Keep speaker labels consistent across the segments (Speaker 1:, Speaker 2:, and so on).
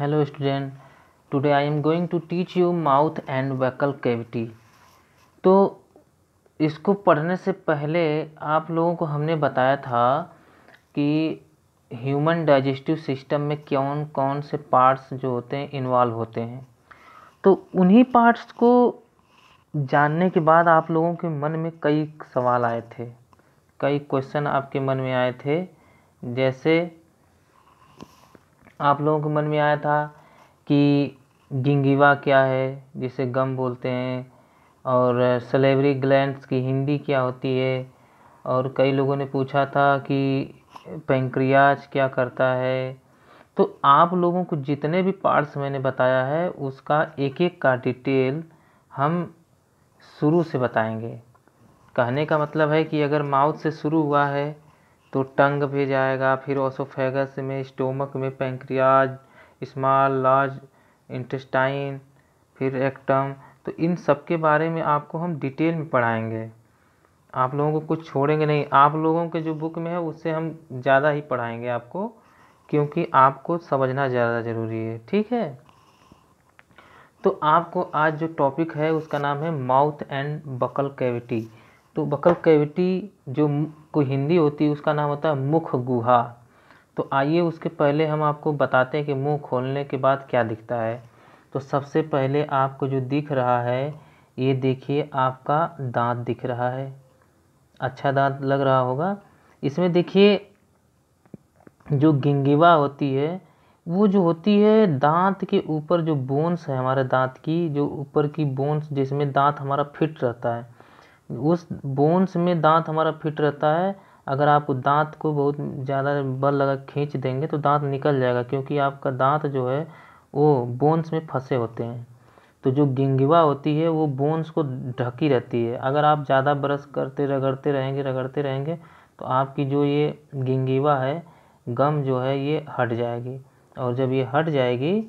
Speaker 1: hello student today I am going to teach you mouth and buccal cavity तो इसको पढ़ने से पहले आप लोगों को हमने बताया था कि ह्यूमन डाइजेस्टिव सिस्टम में कौन कौन से पार्ट्स जो होते हैं इन्वॉल्व होते हैं तो उन्हीं पार्ट्स को जानने के बाद आप लोगों के मन में कई सवाल आए थे कई क्वेश्चन आपके मन में आए थे जैसे आप लोगों के मन में आया था कि गिंगिवा क्या है जिसे गम बोलते हैं और सलेवरी ग्लैंड्स की हिंदी क्या होती है और कई लोगों ने पूछा था कि पेंक्रियाज क्या करता है तो आप लोगों को जितने भी पार्ट्स मैंने बताया है उसका एक एक का डिटेल हम शुरू से बताएंगे कहने का मतलब है कि अगर माउथ से शुरू हुआ है तो टंग भी जाएगा फिर ओसोफेगस में स्टोमक में पैंक्रियाज स्मॉल लार्ज इंटेस्टाइन फिर एक्टम तो इन सब के बारे में आपको हम डिटेल में पढ़ाएंगे आप लोगों को कुछ छोड़ेंगे नहीं आप लोगों के जो बुक में है उससे हम ज़्यादा ही पढ़ाएंगे आपको क्योंकि आपको समझना ज़्यादा ज़रूरी है ठीक है तो आपको आज जो टॉपिक है उसका नाम है माउथ एंड बकल कैविटी तो बकल कैविटी जो कोई हिंदी होती है उसका नाम होता है मुख गुहा तो आइए उसके पहले हम आपको बताते हैं कि मुंह खोलने के बाद क्या दिखता है तो सबसे पहले आपको जो दिख रहा है ये देखिए आपका दांत दिख रहा है अच्छा दांत लग रहा होगा इसमें देखिए जो गिंगिवा होती है वो जो होती है दांत के ऊपर जो बोन्स है हमारे दांत की जो ऊपर की बोन्स जिसमें दांत हमारा फिट रहता है उस बोन्स में दांत हमारा फिट रहता है अगर आप दाँत को बहुत ज़्यादा बल लगा खींच देंगे तो दाँत निकल जाएगा क्योंकि आपका दाँत जो है वो बोन्स में फँसे होते हैं तो जो गिंगवा होती है वो बोन्स को ढकी रहती है अगर आप ज़्यादा ब्रश करते रगड़ते रहेंगे रगड़ते रहेंगे तो आपकी जो ये गिंगवा है गम जो है ये हट जाएगी और जब ये हट जाएगी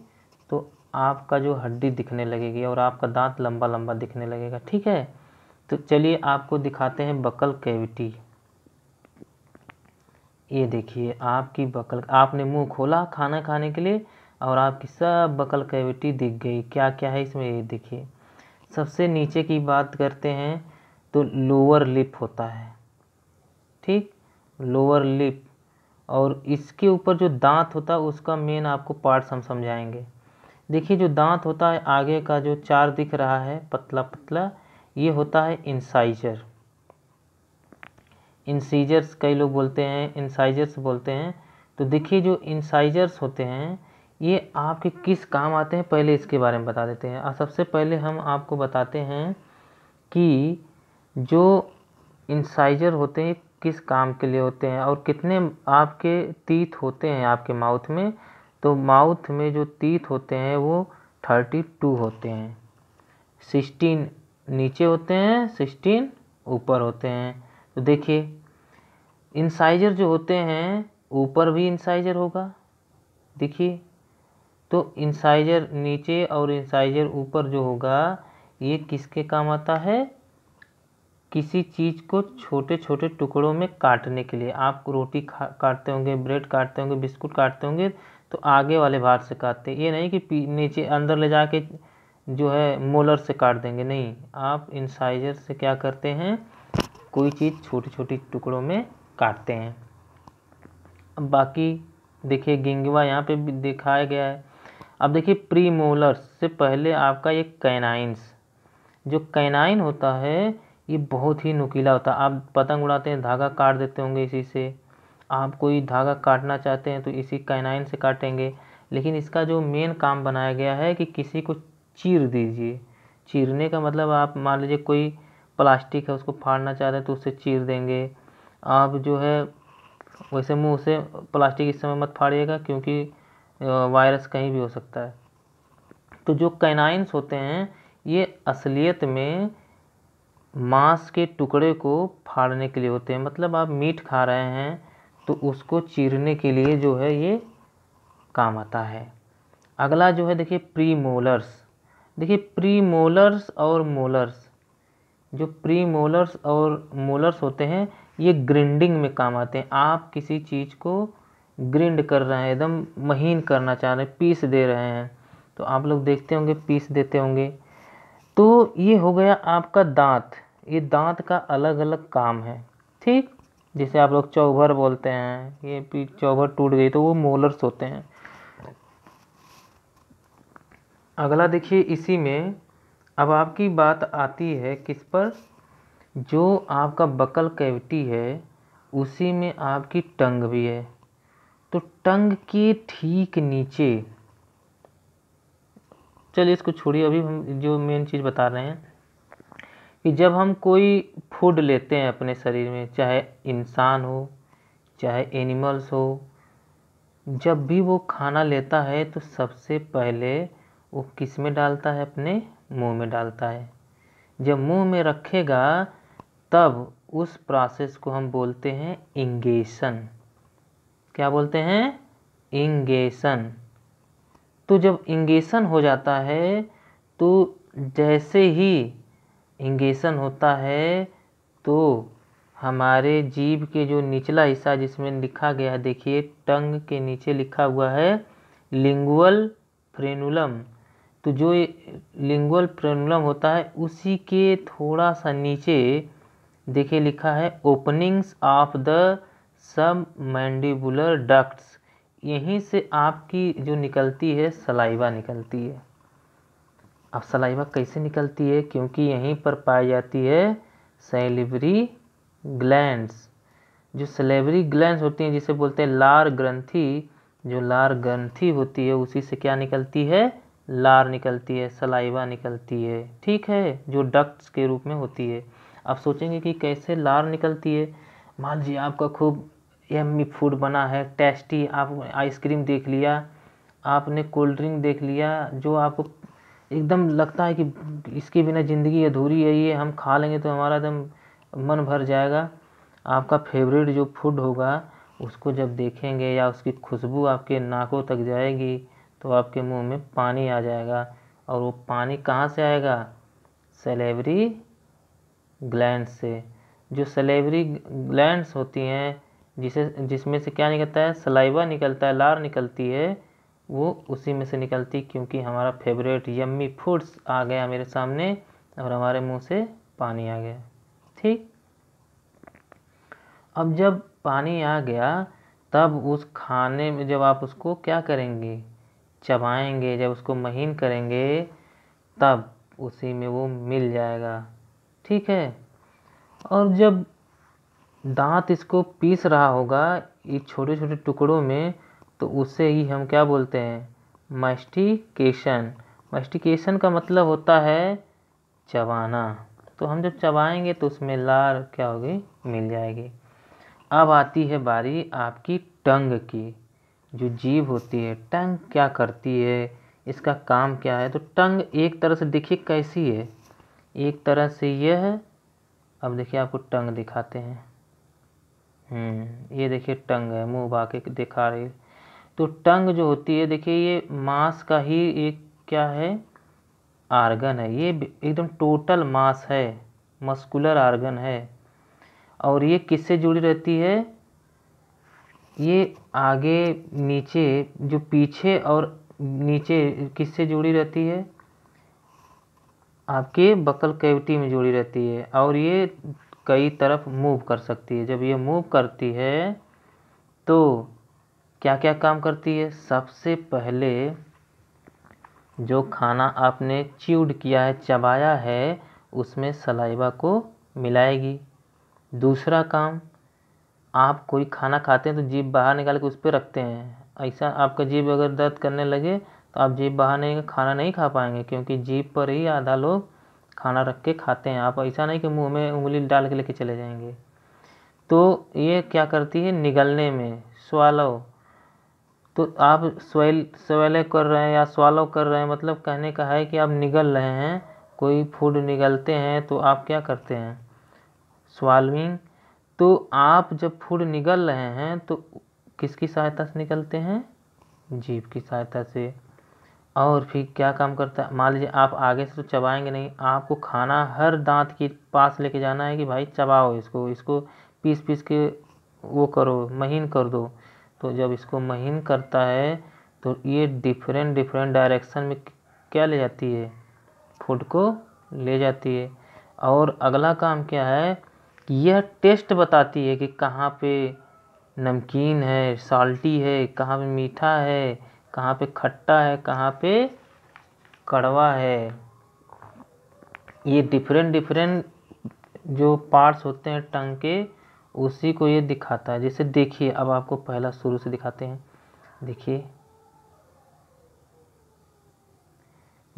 Speaker 1: तो आपका जो हड्डी दिखने लगेगी और आपका दांत लंबा लंबा दिखने लगेगा ठीक है तो चलिए आपको दिखाते हैं बकल कैविटी ये देखिए आपकी बकल आपने मुंह खोला खाना खाने के लिए और आपकी सब बकल कैविटी दिख गई क्या क्या है इसमें ये देखिए सबसे नीचे की बात करते हैं तो लोअर लिप होता है ठीक लोअर लिप और इसके ऊपर जो दांत होता है उसका मेन आपको पार्ट्स हम समझाएंगे देखिए जो दांत होता है आगे का जो चार दिख रहा है पतला पतला ये होता है इंसाइजर इंसीजर्स कई लोग बोलते हैं इंसाइजर्स बोलते हैं तो देखिए जो इंसाइजर्स होते हैं ये आपके किस काम आते हैं पहले इसके बारे में बता देते हैं और सबसे पहले हम आपको बताते हैं कि जो इंसाइजर होते हैं किस काम के लिए होते हैं और कितने आपके तीत होते हैं आपके माउथ में तो माउथ में जो तीत होते हैं वो थर्टी टू होते हैं सिक्सटीन नीचे होते हैं सिक्सटीन ऊपर होते हैं तो देखिए इंसाइजर जो होते हैं ऊपर भी इंसाइजर होगा देखिए तो इंसाइजर नीचे और इंसाइजर ऊपर जो होगा ये किसके काम आता है किसी चीज़ को छोटे छोटे टुकड़ों में काटने के लिए आप रोटी काटते होंगे ब्रेड काटते होंगे बिस्कुट काटते होंगे तो आगे वाले भाग से काटते ये नहीं कि नीचे अंदर ले जाके जो है मोलर से काट देंगे नहीं आप इंसाइजर से क्या करते हैं कोई चीज़ छोटी छोटी टुकड़ों में काटते हैं अब बाकी देखिए गेंगवा यहाँ पे भी दिखाया गया है अब देखिए प्री मोलर से पहले आपका ये कैनाइंस जो कैनाइन होता है ये बहुत ही नुकीला होता है आप पतंग उड़ाते हैं धागा काट देते होंगे इसी से आप कोई धागा काटना चाहते हैं तो इसी कैनाइन से काटेंगे लेकिन इसका जो मेन काम बनाया गया है कि किसी को चीर दीजिए चीरने का मतलब आप मान लीजिए कोई प्लास्टिक है उसको फाड़ना चाह रहे हैं तो उससे चीर देंगे आप जो है वैसे मुँह से प्लास्टिक इस समय मत फाड़िएगा क्योंकि वायरस कहीं भी हो सकता है तो जो कैनाइंस होते हैं ये असलियत में मांस के टुकड़े को फाड़ने के लिए होते हैं मतलब आप मीट खा रहे हैं तो उसको चीरने के लिए जो है ये काम आता है अगला जो है देखिए प्रीमोलर्स देखिए प्री मोलर्स और मोलर्स जो प्री मोलर्स और मोलर्स होते हैं ये ग्रिंडिंग में काम आते हैं आप किसी चीज़ को ग्रिंड कर रहे हैं एकदम महीन करना चाह रहे हैं पीस दे रहे हैं तो आप लोग देखते होंगे पीस देते होंगे तो ये हो गया आपका दांत ये दांत का अलग अलग काम है ठीक जैसे आप लोग चौभर बोलते हैं ये चौभर टूट गई तो वो मोलर्स होते हैं अगला देखिए इसी में अब आपकी बात आती है किस पर जो आपका बकल कैविटी है उसी में आपकी टंग भी है तो टंग के ठीक नीचे चलिए इसको छोड़िए अभी हम जो मेन चीज़ बता रहे हैं कि जब हम कोई फूड लेते हैं अपने शरीर में चाहे इंसान हो चाहे एनिमल्स हो जब भी वो खाना लेता है तो सबसे पहले वो किस में डालता है अपने मुंह में डालता है जब मुंह में रखेगा तब उस प्रोसेस को हम बोलते हैं इंगेशन क्या बोलते हैं इंगेशन तो जब इंगेशन हो जाता है तो जैसे ही इंगेशन होता है तो हमारे जीभ के जो निचला हिस्सा जिसमें लिखा गया है देखिए टंग के नीचे लिखा हुआ है लिंगुअल फ्रेनुलम तो जो लिंगुअल प्रॉब्लम होता है उसी के थोड़ा सा नीचे देखिए लिखा है openings of the submandibular ducts यहीं से आपकी जो निकलती है सलाइवा निकलती है अब सलाइवा कैसे निकलती है क्योंकि यहीं पर पाई जाती है सेलिवरी ग्लैंड्स जो सेलेवरी ग्लैंड्स होती हैं जिसे बोलते हैं लार ग्रंथि जो लार ग्रंथि होती है उसी से क्या निकलती है लार निकलती है सलाइवा निकलती है ठीक है जो डक्ट्स के रूप में होती है आप सोचेंगे कि कैसे लार निकलती है मान लीजिए आपका खूब यम्मी फूड बना है टेस्टी आप आइसक्रीम देख लिया आपने कोल्ड ड्रिंक देख लिया जो आपको एकदम लगता है कि इसके बिना ज़िंदगी अधूरी है ये हम खा लेंगे तो हमारा एकदम मन भर जाएगा आपका फेवरेट जो फूड होगा उसको जब देखेंगे या उसकी खुशबू आपके नाकों तक जाएगी तो आपके मुंह में पानी आ जाएगा और वो पानी कहाँ से आएगा सलेवरी ग्लैंड से जो सेलेवरी ग्लैंड्स होती हैं जिसे जिसमें से क्या निकलता है सलाइवा निकलता है लार निकलती है वो उसी में से निकलती क्योंकि हमारा फेवरेट यम्मी फूड्स आ गया मेरे सामने और हमारे मुंह से पानी आ गया ठीक अब जब पानी आ गया तब उस खाने में जब आप उसको क्या करेंगे चबाएंगे जब उसको महीन करेंगे तब उसी में वो मिल जाएगा ठीक है और जब दांत इसको पीस रहा होगा ये छोटे छोटे टुकड़ों में तो उससे ही हम क्या बोलते हैं मास्टिकेशन मास्टिकेशन का मतलब होता है चबाना तो हम जब चबाएंगे तो उसमें लार क्या होगी मिल जाएगी अब आती है बारी आपकी टंग की जो जीव होती है टंग क्या करती है इसका काम क्या है तो टंग एक तरह से देखिए कैसी है एक तरह से यह है अब देखिए आपको टंग दिखाते हैं हम्म, ये देखिए टंग है मुंह उबा के दिखा रही तो टंग जो होती है देखिए ये मांस का ही एक क्या है आर्गन है ये एकदम टोटल मांस है मस्कुलर आर्गन है और ये किससे जुड़ी रहती है ये आगे नीचे जो पीछे और नीचे किससे जुड़ी रहती है आपके बकल कैविटी में जुड़ी रहती है और ये कई तरफ मूव कर सकती है जब ये मूव करती है तो क्या क्या काम करती है सबसे पहले जो खाना आपने च्यूड किया है चबाया है उसमें सलाइवा को मिलाएगी दूसरा काम आप कोई खाना खाते हैं तो जीभ बाहर निकाल के उस पर रखते हैं ऐसा आपका जीभ अगर दर्द करने लगे तो आप जीभ बाहर नहीं खाना नहीं खा पाएंगे क्योंकि जीभ पर ही आधा लोग खाना रख के खाते हैं आप ऐसा नहीं कि मुंह में उंगली डाल के लेके चले जाएंगे तो ये क्या करती है निगलने में स्वालो तो आप स्वेल स्वेले कर रहे हैं या स्वालो कर रहे हैं मतलब कहने का है कि आप निगल रहे हैं कोई फूड निगलते हैं तो आप क्या करते हैं स्वालविंग तो आप जब फूड निकल रहे हैं तो किसकी सहायता से निकलते हैं जीभ की सहायता से और फिर क्या काम करता है मान लीजिए आप आगे से तो चबाएंगे नहीं आपको खाना हर दांत के पास लेके जाना है कि भाई चबाओ इसको इसको पीस पीस के वो करो महीन कर दो तो जब इसको महीन करता है तो ये डिफरेंट डिफरेंट डायरेक्शन में क्या ले जाती है फूड को ले जाती है और अगला काम क्या है यह टेस्ट बताती है कि कहाँ पे नमकीन है साल्टी है कहाँ पे मीठा है कहाँ पे खट्टा है कहाँ पे कड़वा है ये डिफरेंट डिफरेंट जो पार्ट्स होते हैं टंग के उसी को ये दिखाता है जैसे देखिए अब आपको पहला शुरू से दिखाते हैं देखिए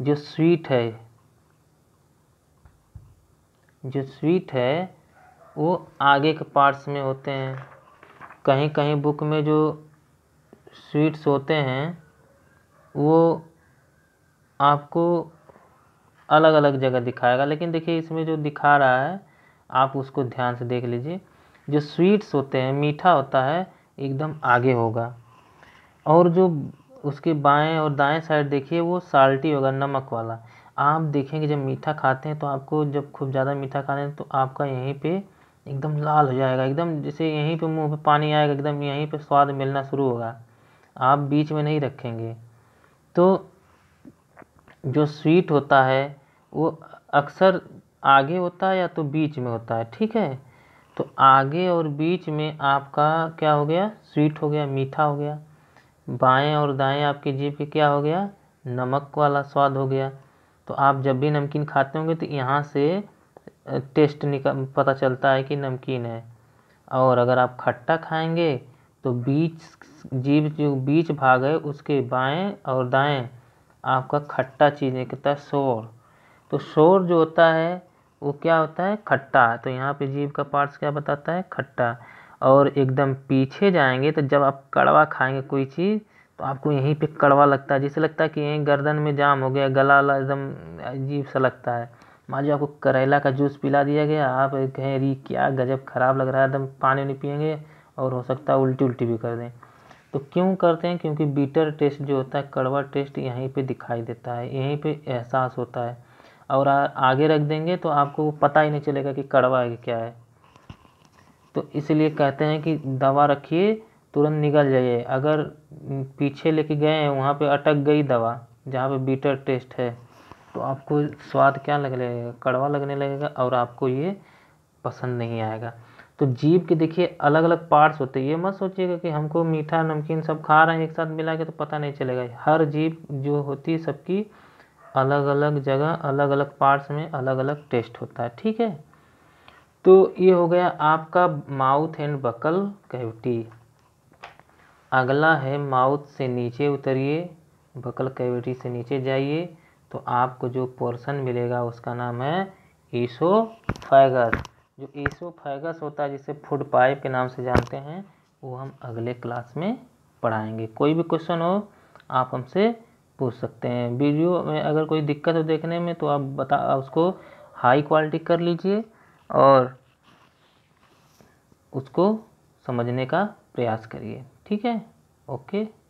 Speaker 1: जो स्वीट है जो स्वीट है वो आगे के पार्ट्स में होते हैं कहीं कहीं बुक में जो स्वीट्स होते हैं वो आपको अलग अलग जगह दिखाएगा लेकिन देखिए इसमें जो दिखा रहा है आप उसको ध्यान से देख लीजिए जो स्वीट्स होते हैं मीठा होता है एकदम आगे होगा और जो उसके बाएं और दाएं साइड देखिए वो साल्टी होगा नमक वाला आप देखेंगे जब मीठा खाते हैं तो आपको जब खूब ज़्यादा मीठा खाते हैं तो आपका यहीं पे एकदम लाल हो जाएगा एकदम जैसे यहीं पे मुंह पे पानी आएगा एकदम यहीं पे स्वाद मिलना शुरू होगा आप बीच में नहीं रखेंगे तो जो स्वीट होता है वो अक्सर आगे होता है या तो बीच में होता है ठीक है तो आगे और बीच में आपका क्या हो गया स्वीट हो गया मीठा हो गया बाएं और दाएं आपकी जीभ के क्या हो गया नमक वाला स्वाद हो गया तो आप जब भी नमकीन खाते होंगे तो यहाँ से टेस्ट निकल पता चलता है कि नमकीन है और अगर आप खट्टा खाएंगे तो बीच जीभ जो बीच भाग है उसके बाएं और दाएं आपका खट्टा चीज़ निकलता शोर तो शोर जो होता है वो क्या होता है खट्टा तो यहाँ पे जीभ का पार्ट्स क्या बताता है खट्टा और एकदम पीछे जाएंगे तो जब आप कड़वा खाएंगे कोई चीज़ तो आपको यहीं पे कड़वा लगता है जैसे लगता है कि यहीं गर्दन में जाम हो गया गला एकदम अजीब सा लगता है मान लीजिए आपको करेला का जूस पिला दिया गया आप कहें अरे क्या गजब खराब लग रहा है एकदम पानी नहीं पियेंगे और हो सकता है उल्टी उल्टी भी कर दें तो क्यों करते हैं क्योंकि बीटर टेस्ट जो होता है कड़वा टेस्ट यहीं पे दिखाई देता है यहीं पे एहसास होता है और आ, आगे रख देंगे तो आपको पता ही नहीं चलेगा कि कड़वा है क्या है तो इसलिए कहते हैं कि दवा रखिए तुरंत निकल जाइए अगर पीछे लेके गए हैं वहाँ पर अटक गई दवा जहाँ पर बीटर टेस्ट है तो आपको स्वाद क्या लगने लगेगा कड़वा लगने लगेगा और आपको ये पसंद नहीं आएगा तो जीप के देखिए अलग अलग पार्ट्स होते हैं ये मत सोचिएगा कि हमको मीठा नमकीन सब खा रहे हैं एक साथ मिला के तो पता नहीं चलेगा हर जीप जो होती है सबकी अलग अलग जगह अलग अलग पार्ट्स में अलग अलग टेस्ट होता है ठीक है तो ये हो गया आपका माउथ एंड बकल कैविटी अगला है माउथ से नीचे उतरिए बकल कैविटी से नीचे जाइए तो आपको जो पोर्शन मिलेगा उसका नाम है फैगस जो फैगस होता है जिसे फूड पाइप के नाम से जानते हैं वो हम अगले क्लास में पढ़ाएंगे कोई भी क्वेश्चन हो आप हमसे पूछ सकते हैं वीडियो में अगर कोई दिक्कत हो देखने में तो आप बता उसको हाई क्वालिटी कर लीजिए और उसको समझने का प्रयास करिए ठीक है ओके